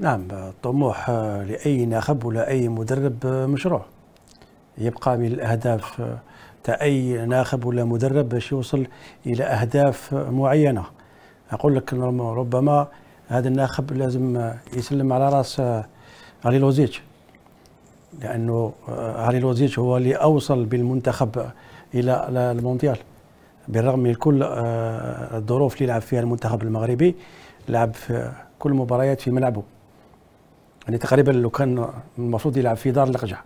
نعم الطموح آه، لأي ناخب ولا أي مدرب آه، مشروع يبقى من الأهداف آه، تاع أي ناخب ولا مدرب باش يوصل إلى أهداف معينة أقول لك ربما هذا الناخب لازم يسلم على راس علي لوزيتش لأنه علي لوزيتش هو اللي أوصل بالمنتخب إلى المونديال بالرغم من كل الظروف اللي لعب فيها المنتخب المغربي لعب في كل مباريات في ملعبه يعني تقريبا لو كان المفروض يلعب في دار لقجع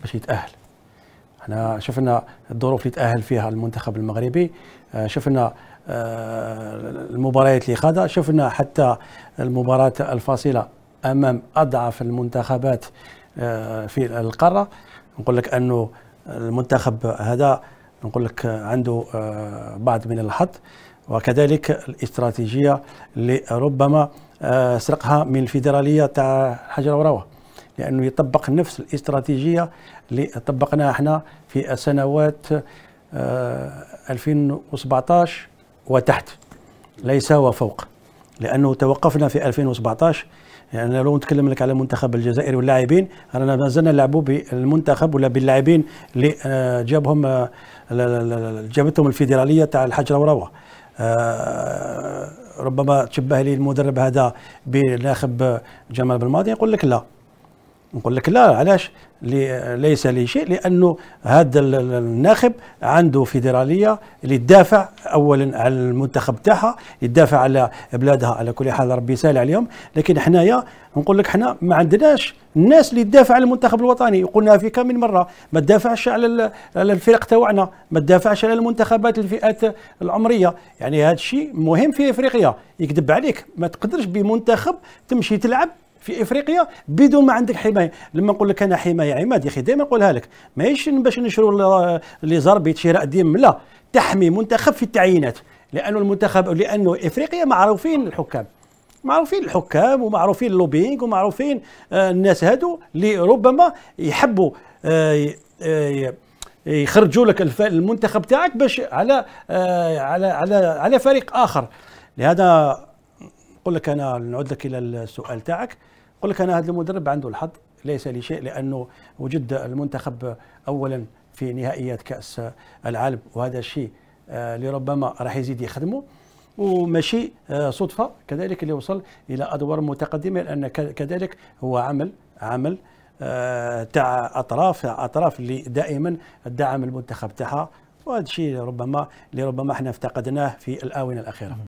باش يتاهل احنا شفنا الظروف اللي تاهل فيها المنتخب المغربي آه، شفنا آه، المباريات اللي خاضها شفنا حتى المباراه الفاصله امام اضعف المنتخبات آه، في القاره نقول لك انه المنتخب هذا نقول لك عنده بعض من الحظ وكذلك الاستراتيجيه اللي ربما آه، سرقها من الفيدراليه تاع حجر وروه لانه يطبق نفس الاستراتيجيه اللي طبقناها احنا في السنوات 2017 آه، وتحت ليس وفوق لانه توقفنا في 2017 يعني لو نتكلم لك على المنتخب الجزائري واللاعبين رانا مازلنا نلعبوا بالمنتخب ولا باللاعبين اللي آه، جابهم جابتهم الفيدراليه تاع الحجر وروه ربما تشبه لي المدرب هذا بناخب جمال بالماضي يقول لك لا نقول لك لا علاش لي ليس لي شيء لانه هذا الناخب عنده فيدراليه اللي تدافع اولا على المنتخب تاعها يدافع على بلادها على كل حال ربي يسهل عليهم لكن حنايا نقول لك حنا ما عندناش الناس اللي تدافع على المنتخب الوطني قلنا في كم من مره ما تدافعش على على الفرق تاعنا ما تدافعش على المنتخبات الفئات العمريه يعني هذا الشيء مهم في افريقيا يكذب عليك ما تقدرش بمنتخب تمشي تلعب في افريقيا بدون ما عندك حمايه لما نقول لك انا حمايه عماد يا اخي دائما نقولها لك ماهيش باش نشروا لي زربيت شراء ديم لا تحمي منتخب في التعيينات لانه المنتخب لانه افريقيا معروفين الحكام معروفين الحكام ومعروفين اللوبينغ ومعروفين آه، الناس هادو اللي ربما يحبوا آه، آه، يخرجوا لك المنتخب تاعك باش على على على على فريق اخر لهذا قل لك انا نعود لك الى السؤال تاعك قل لك انا هذا المدرب عنده الحظ ليس لشيء لانه وجد المنتخب اولا في نهائيات كاس العالم وهذا الشيء آه، لربما راح يزيد يخدمه وماشي آه، صدفه كذلك اللي وصل الى ادوار متقدمه لان كذلك هو عمل عمل آه، تاع اطراف اطراف اللي دائما دعم المنتخب تاعها وهذا الشيء ربما اللي ربما احنا افتقدناه في الاونه الاخيره